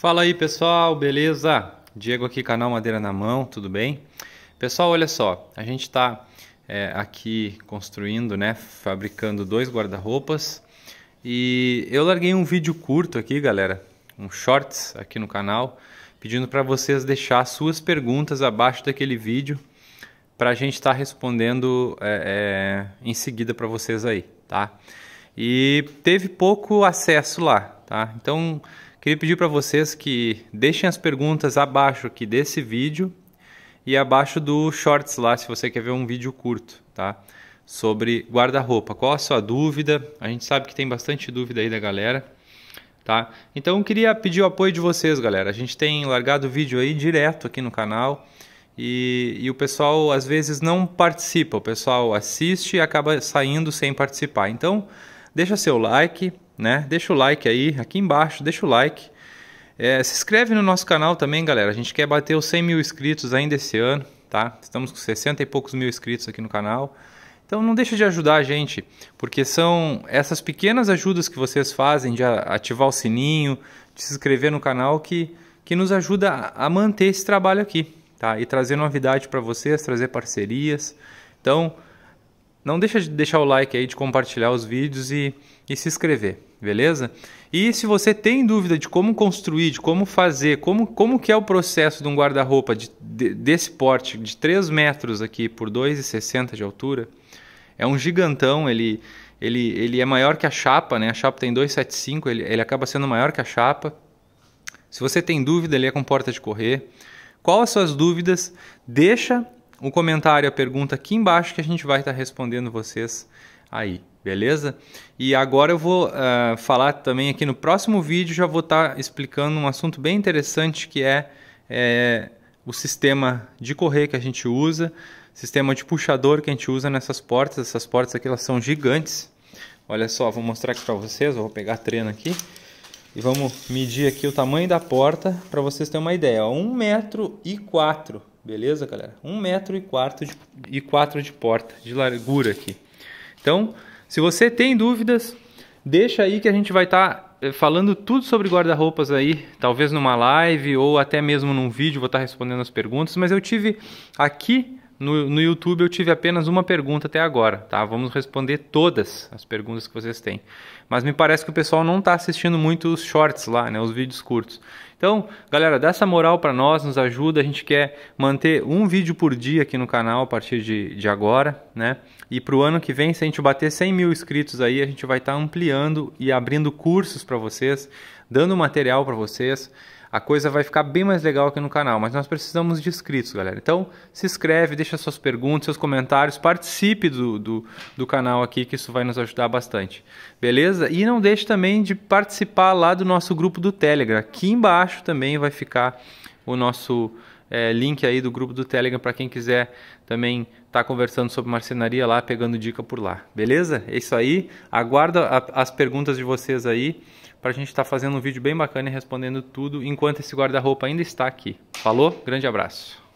Fala aí pessoal, beleza? Diego aqui, canal Madeira na Mão, tudo bem? Pessoal, olha só, a gente está é, aqui construindo, né, fabricando dois guarda-roupas e eu larguei um vídeo curto aqui, galera, um shorts aqui no canal, pedindo para vocês deixar suas perguntas abaixo daquele vídeo para a gente estar tá respondendo é, é, em seguida para vocês aí, tá? E teve pouco acesso lá, tá? Então Queria pedir para vocês que deixem as perguntas abaixo aqui desse vídeo e abaixo do shorts lá, se você quer ver um vídeo curto, tá? Sobre guarda-roupa. Qual a sua dúvida? A gente sabe que tem bastante dúvida aí da galera, tá? Então eu queria pedir o apoio de vocês, galera. A gente tem largado o vídeo aí direto aqui no canal. E, e, o pessoal às vezes não participa, o pessoal assiste e acaba saindo sem participar. Então, deixa seu like, né? Deixa o like aí, aqui embaixo, deixa o like. É, se inscreve no nosso canal também, galera. A gente quer bater os 100 mil inscritos ainda esse ano, tá? Estamos com 60 e poucos mil inscritos aqui no canal. Então não deixa de ajudar a gente, porque são essas pequenas ajudas que vocês fazem de ativar o sininho, de se inscrever no canal que, que nos ajuda a manter esse trabalho aqui, tá? E trazer novidade para vocês, trazer parcerias. Então, não deixa de deixar o like aí, de compartilhar os vídeos e, e se inscrever, beleza? E se você tem dúvida de como construir, de como fazer, como, como que é o processo de um guarda-roupa de, de, desse porte, de 3 metros aqui por 2,60 de altura, é um gigantão, ele, ele, ele é maior que a chapa, né? A chapa tem 2,75, ele, ele acaba sendo maior que a chapa. Se você tem dúvida, ele é com porta de correr. Qual as suas dúvidas? Deixa um comentário, a pergunta aqui embaixo que a gente vai estar tá respondendo vocês aí, beleza? E agora eu vou uh, falar também aqui no próximo vídeo, já vou estar tá explicando um assunto bem interessante que é, é o sistema de correr que a gente usa, sistema de puxador que a gente usa nessas portas. Essas portas aqui elas são gigantes. Olha só, vou mostrar aqui para vocês, eu vou pegar a trena aqui e vamos medir aqui o tamanho da porta para vocês terem uma ideia. 1 metro e 4 Beleza, galera? Um metro e quarto de, e quatro de porta de largura aqui. Então, se você tem dúvidas, deixa aí que a gente vai estar tá eh, falando tudo sobre guarda-roupas aí, talvez numa live ou até mesmo num vídeo, vou estar tá respondendo as perguntas, mas eu tive aqui no, no YouTube eu tive apenas uma pergunta até agora, tá? Vamos responder todas as perguntas que vocês têm. Mas me parece que o pessoal não está assistindo muito os shorts lá, né? Os vídeos curtos. Então, galera, dá essa moral para nós, nos ajuda. A gente quer manter um vídeo por dia aqui no canal a partir de, de agora, né? E para o ano que vem, se a gente bater 100 mil inscritos aí, a gente vai estar tá ampliando e abrindo cursos para vocês, dando material para vocês a coisa vai ficar bem mais legal aqui no canal, mas nós precisamos de inscritos, galera. Então, se inscreve, deixa suas perguntas, seus comentários, participe do, do, do canal aqui, que isso vai nos ajudar bastante, beleza? E não deixe também de participar lá do nosso grupo do Telegram. Aqui embaixo também vai ficar o nosso é, link aí do grupo do Telegram para quem quiser também estar tá conversando sobre marcenaria lá, pegando dica por lá. Beleza? É isso aí. Aguardo a, as perguntas de vocês aí para a gente estar tá fazendo um vídeo bem bacana e respondendo tudo enquanto esse guarda-roupa ainda está aqui. Falou? Grande abraço.